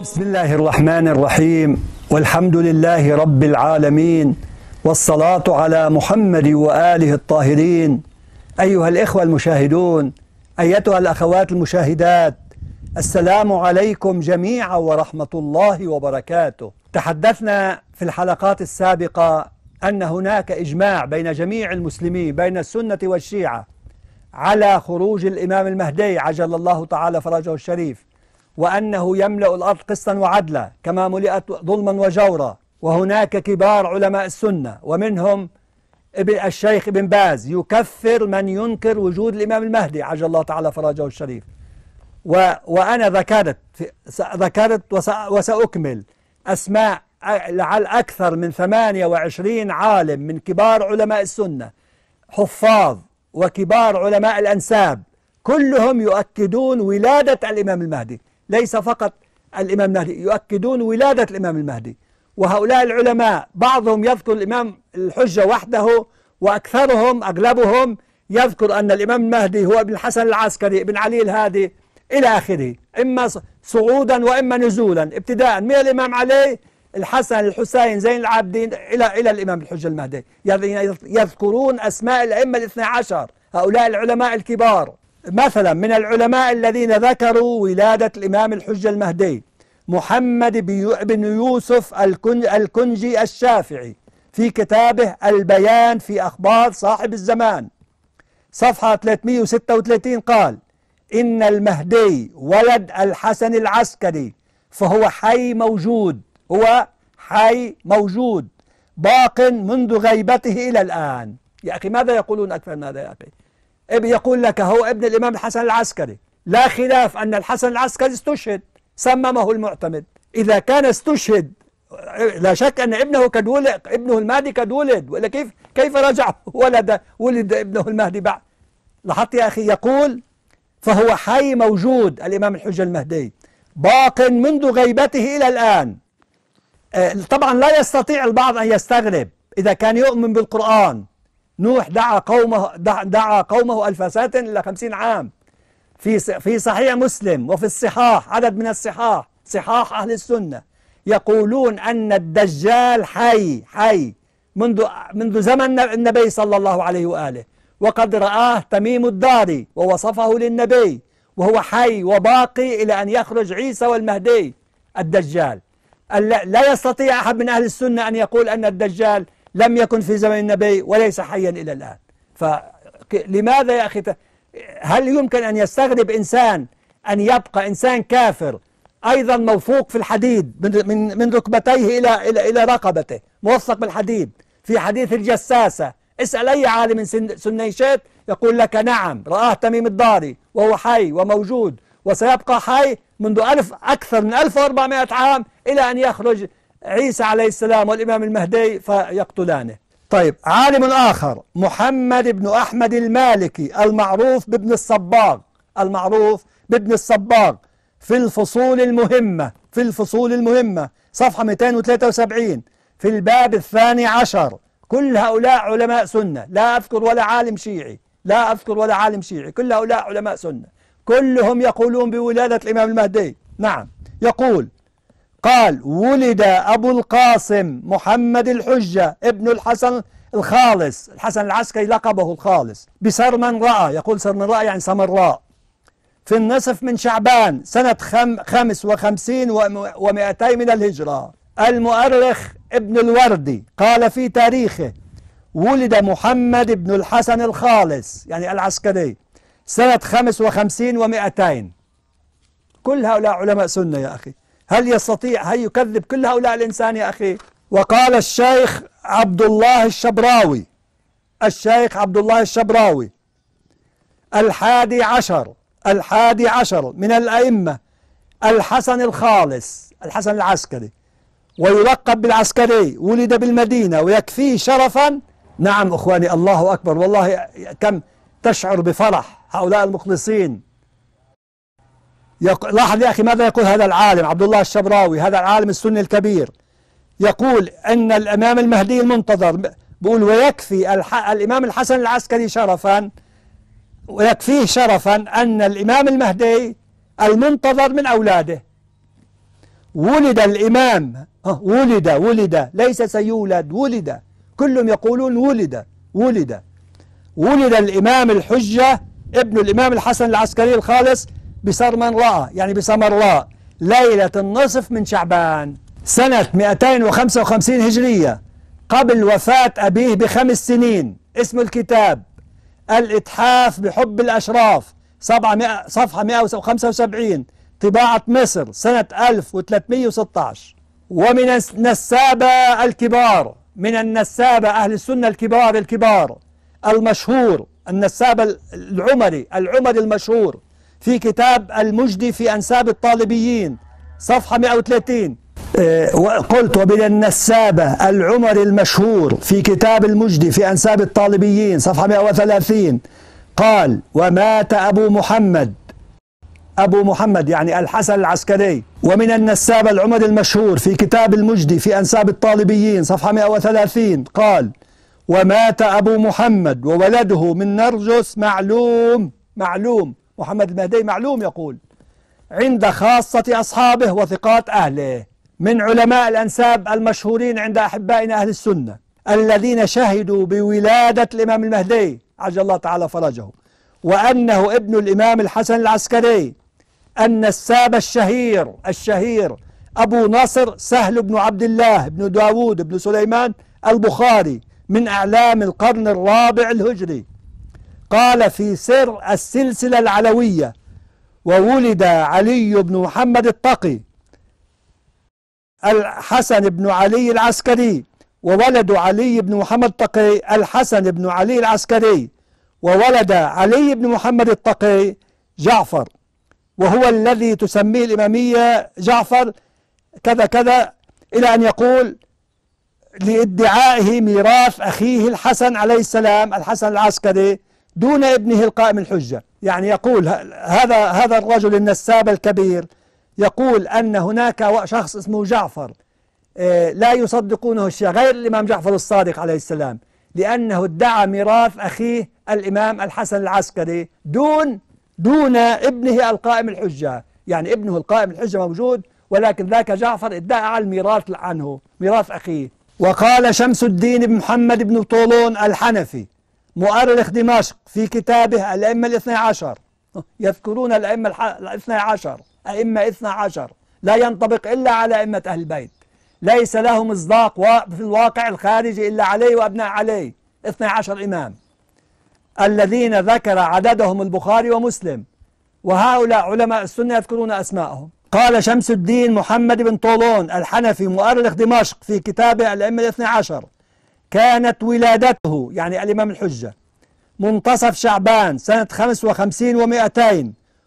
بسم الله الرحمن الرحيم والحمد لله رب العالمين والصلاة على محمد وآله الطاهرين أيها الإخوة المشاهدون أيتها الأخوات المشاهدات السلام عليكم جميعا ورحمة الله وبركاته تحدثنا في الحلقات السابقة أن هناك إجماع بين جميع المسلمين بين السنة والشيعة على خروج الإمام المهدي عجل الله تعالى فرجه الشريف وأنه يملأ الأرض قسطا وعدلا كما ملئت ظلما وجورا وهناك كبار علماء السنة ومنهم ابن الشيخ ابن باز يكفر من ينكر وجود الإمام المهدي عجل الله تعالى فرجه الشريف و وأنا ذكرت ذكرت وسأكمل أسماء لعل أكثر من 28 عالم من كبار علماء السنة حفاظ وكبار علماء الأنساب كلهم يؤكدون ولادة الإمام المهدي ليس فقط الإمام المهدي يؤكدون ولادة الإمام المهدي وهؤلاء العلماء بعضهم يذكر الإمام الحجة وحده وأكثرهم أغلبهم يذكر أن الإمام المهدي هو ابن الحسن العسكري ابن علي الهادي إلى آخره إما صعودا وإما نزولا ابتداء من الإمام علي الحسن الحسين زين العابدين إلى إلى الإمام الحجة المهدي يذكرون أسماء الأئمة الاثنى عشر هؤلاء العلماء الكبار مثلا من العلماء الذين ذكروا ولادة الإمام الحجة المهدي محمد بن يوسف الكنجي الشافعي في كتابه البيان في أخبار صاحب الزمان صفحة 336 قال إن المهدي ولد الحسن العسكري فهو حي موجود هو حي موجود باق منذ غيبته إلى الآن يا أخي ماذا يقولون أكثر ماذا يا أخي يقول لك هو ابن الإمام الحسن العسكري لا خلاف أن الحسن العسكري استشهد سممه المعتمد إذا كان استشهد لا شك أن ابنه قد ولد ابنه المهدي قد ولد ولا كيف كيف رجع ولد ولد ابنه المهدي بعد لاحظت يا أخي يقول فهو حي موجود الإمام الحجة المهدي باق منذ غيبته إلى الآن آه، طبعا لا يستطيع البعض أن يستغرب إذا كان يؤمن بالقرآن نوح دعا قومه دعا قومه الفاسات إلى خمسين عام في في صحيح مسلم وفي الصحاح عدد من الصحاح صحاح أهل السنة يقولون أن الدجال حي حي منذ منذ زمن النبي صلى الله عليه وآله وقد رآه تميم الداري ووصفه للنبي وهو حي وباقي إلى أن يخرج عيسى والمهدي الدجال لا يستطيع أحد من أهل السنة أن يقول أن الدجال لم يكن في زمن النبي وليس حيا إلى الآن فلماذا يا أخي هل يمكن أن يستغرب إنسان أن يبقى إنسان كافر أيضا موثوق في الحديد من من من ركبتيه إلى إلى إلى رقبته موثق بالحديد في حديث الجساسة اسأل أي عالم سني شيت يقول لك نعم رآه تميم الداري وهو حي وموجود وسيبقى حي منذ ألف أكثر من 1400 عام إلى أن يخرج عيسى عليه السلام والإمام المهدي فيقتلانه طيب عالم آخر محمد بن أحمد المالكي المعروف بابن الصباغ المعروف بابن الصباغ في الفصول المهمة في الفصول المهمة صفحة 273 في الباب الثاني عشر كل هؤلاء علماء سنة لا أذكر ولا عالم شيعي لا أذكر ولا عالم شيعي كل هؤلاء علماء سنة كلهم يقولون بولادة الإمام المهدي نعم يقول قال ولد أبو القاسم محمد الحجة ابن الحسن الخالص الحسن العسكري لقبه الخالص رأى يقول رأى يعني سمراء في النصف من شعبان سنة خم خمس وخمسين ومئتي من الهجرة المؤرخ ابن الوردي قال في تاريخه ولد محمد بن الحسن الخالص يعني العسكري سنة خمس وخمسين ومئتين كل هؤلاء علماء سنة يا أخي هل يستطيع هل يكذب كل هؤلاء الإنسان يا أخي وقال الشيخ عبد الله الشبراوي الشيخ عبد الله الشبراوي الحادي عشر الحادي عشر من الأئمة الحسن الخالص الحسن العسكري ويلقب بالعسكري ولد بالمدينة ويكفيه شرفا نعم أخواني الله أكبر والله كم تشعر بفرح هؤلاء المخلصين يق... لاحظ يا أخي ماذا يقول هذا العالم عبد الله الشبراوي هذا العالم السني الكبير يقول أن الإمام المهدي المنتظر بقول ويكفي الح... الإمام الحسن العسكري شرفا ويكفيه شرفا أن الإمام المهدي المنتظر من أولاده ولد الإمام آه، ولد ولد ليس سيولد ولد كلهم يقولون ولد ولد ولد الإمام الحجة ابن الإمام الحسن العسكري الخالص بسرمن راء يعني بسمر راء ليلة النصف من شعبان سنة 255 هجرية قبل وفاة أبيه بخمس سنين اسم الكتاب الإتحاف بحب الأشراف 700 صفحة 175 طباعة مصر سنة 1316 ومن النسابة الكبار من النسابة أهل السنة الكبار الكبار المشهور النسابة العمري العمري المشهور في كتاب المجدي في أنساب الطالبيين صفحة 130 آه، قلت ومن النسابة العمر المشهور في كتاب المجدي في أنساب الطالبيين صفحة 130 قال ومات أبو محمد أبو محمد يعني الحسن العسكري ومن النسابة العمر المشهور في كتاب المجدي في أنساب الطالبيين صفحة 130 قال ومات أبو محمد وولده من نرجس معلوم معلوم محمد المهدي معلوم يقول عند خاصة أصحابه وثقات أهله من علماء الأنساب المشهورين عند أحبائنا أهل السنة الذين شهدوا بولادة الإمام المهدي عجل الله تعالى فرجه وأنه ابن الإمام الحسن العسكري أن الساب الشهير الشهير أبو نصر سهل بن عبد الله بن داود بن سليمان البخاري من أعلام القرن الرابع الهجري قال في سر السلسلة العلوية وولد علي بن محمد الطقي الحسن بن علي العسكري وولد علي بن محمد الطقي الحسن بن علي العسكري وولد علي بن محمد الطقي جعفر وهو الذي تسميه الإمامية جعفر كذا كذا إلى أن يقول لادعائه ميراث أخيه الحسن عليه السلام الحسن العسكري دون ابنه القائم الحجة يعني يقول هذا هذا الرجل النساب الكبير يقول أن هناك شخص اسمه جعفر آه، لا يصدقونه الشيعة غير الإمام جعفر الصادق عليه السلام لأنه ادعى ميراث أخيه الإمام الحسن العسكري دون دون ابنه القائم الحجة يعني ابنه القائم الحجة موجود ولكن ذاك جعفر ادعى الميراث عنه ميراث أخيه وقال شمس الدين بن محمد بن طولون الحنفي مؤرخ دمشق في كتابه الأئمة الاثنى عشر يذكرون الأئمة الاثنى عشر أئمة اثنى عشر لا ينطبق إلا على أئمة أهل البيت ليس له مصداق في الواقع الخارجي إلا علي وأبناء علي اثنى عشر إمام الذين ذكر عددهم البخاري ومسلم وهؤلاء علماء السنة يذكرون أسماءهم قال شمس الدين محمد بن طولون الحنفي مؤرخ دمشق في كتابه الأئمة الاثنى عشر كانت ولادته يعني الإمام الحجة منتصف شعبان سنة 55 و200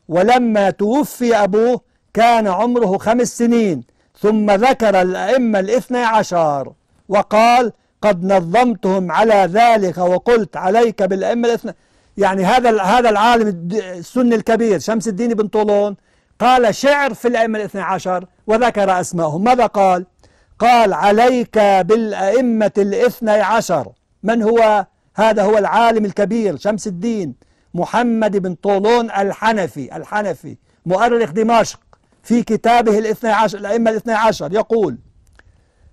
ولما توفي أبوه كان عمره خمس سنين ثم ذكر الأئمة الاثنى عشر وقال قد نظمتهم على ذلك وقلت عليك بالأئمة الاثنى يعني هذا هذا العالم السني الكبير شمس الدين بن طولون قال شعر في الأئمة الاثنى عشر وذكر أسمائهم ماذا قال قال عليك بالأئمة الاثني عشر من هو هذا هو العالم الكبير شمس الدين محمد بن طولون الحنفي الحنفي مؤرخ دمشق في كتابه الاثني عشر الأئمة الاثني عشر يقول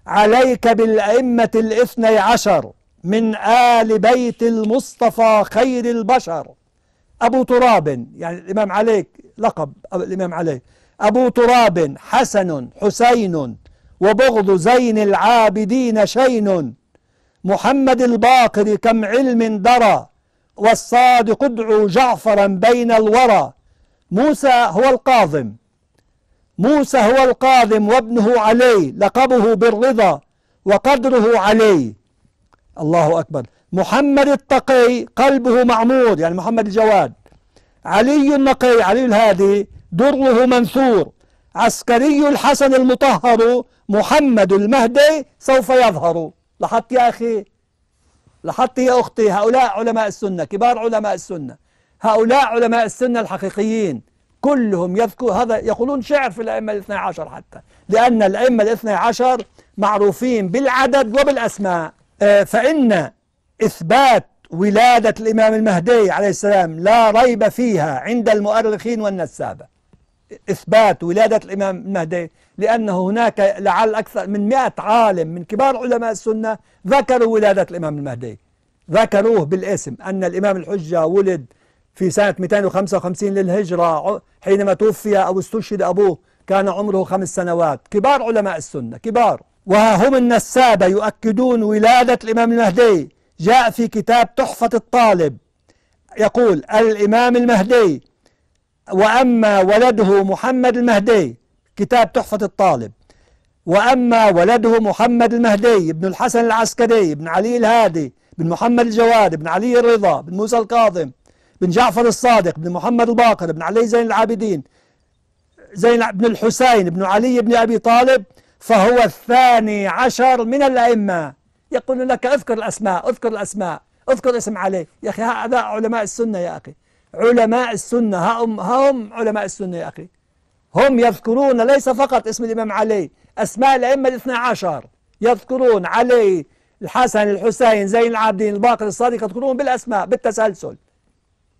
عليك بالأئمة الاثني عشر من آل بيت المصطفى خير البشر أبو تراب يعني الإمام عليك لقب الإمام عليك أبو تراب حسن حسين وبغض زين العابدين شين محمد الباقر كم علم درى والصادق ادعو جعفرا بين الورى موسى هو القاظم موسى هو القاظم وابنه علي لقبه بالرضا وقدره علي الله أكبر محمد التقي قلبه معمور يعني محمد الجواد علي النقي علي الهادي دره منثور عسكري الحسن المطهر محمد المهدي سوف يظهر لاحظت يا أخي لاحظت يا أختي هؤلاء علماء السنة كبار علماء السنة هؤلاء علماء السنة الحقيقيين كلهم يذكر هذا يقولون شعر في الأئمة الاثنى عشر حتى لأن الأئمة الاثنى عشر معروفين بالعدد وبالأسماء آه، فإن إثبات ولادة الإمام المهدي عليه السلام لا ريب فيها عند المؤرخين والنسابة إثبات ولادة الإمام المهدي لأنه هناك لعل أكثر من 100 عالم من كبار علماء السنة ذكروا ولادة الإمام المهدي ذكروه بالاسم أن الإمام الحجة ولد في سنة 255 للهجرة حينما توفي أو استشهد أبوه كان عمره خمس سنوات كبار علماء السنة كبار وهم النسابة يؤكدون ولادة الإمام المهدي جاء في كتاب تحفة الطالب يقول الإمام المهدي وأما ولده محمد المهدي كتاب تحفة الطالب وأما ولده محمد المهدي بن الحسن العسكري بن علي الهادي بن محمد الجواد بن علي الرضا بن موسى القاضم بن جعفر الصادق بن محمد الباقر بن علي زين العابدين زين بن الحسين بن علي بن أبي طالب فهو الثاني عشر من الأئمة يقول لك اذكر الأسماء اذكر الأسماء اذكر اسم علي يا أخي هذا علماء السنة يا أخي علماء السنة هم, هم علماء السنة يا أخي هم يذكرون ليس فقط اسم الإمام علي أسماء الأئمة الاثنى عشر يذكرون علي الحسن الحسين زين العابدين الباقر الصادق يذكرون بالأسماء بالتسلسل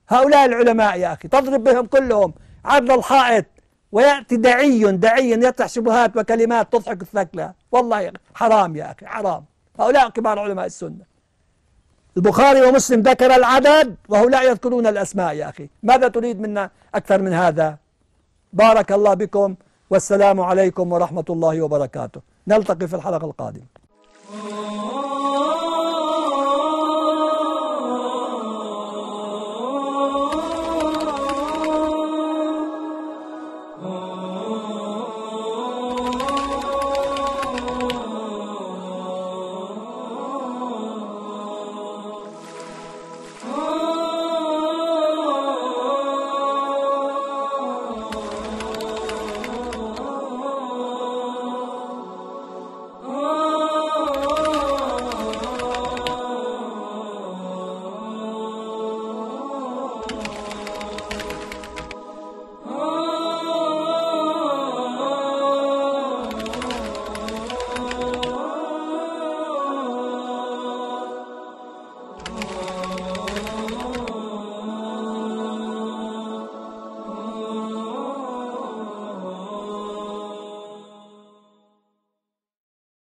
هؤلاء العلماء يا أخي تضرب بهم كلهم عدل الحائط ويأتي دعي دعي يطرح شبهات وكلمات تضحك الثكلة والله حرام يا أخي حرام هؤلاء كبار علماء السنة البخاري ومسلم ذكر العدد وهؤلاء يذكرون الأسماء يا أخي ماذا تريد منا أكثر من هذا بارك الله بكم والسلام عليكم ورحمة الله وبركاته نلتقي في الحلقة القادمة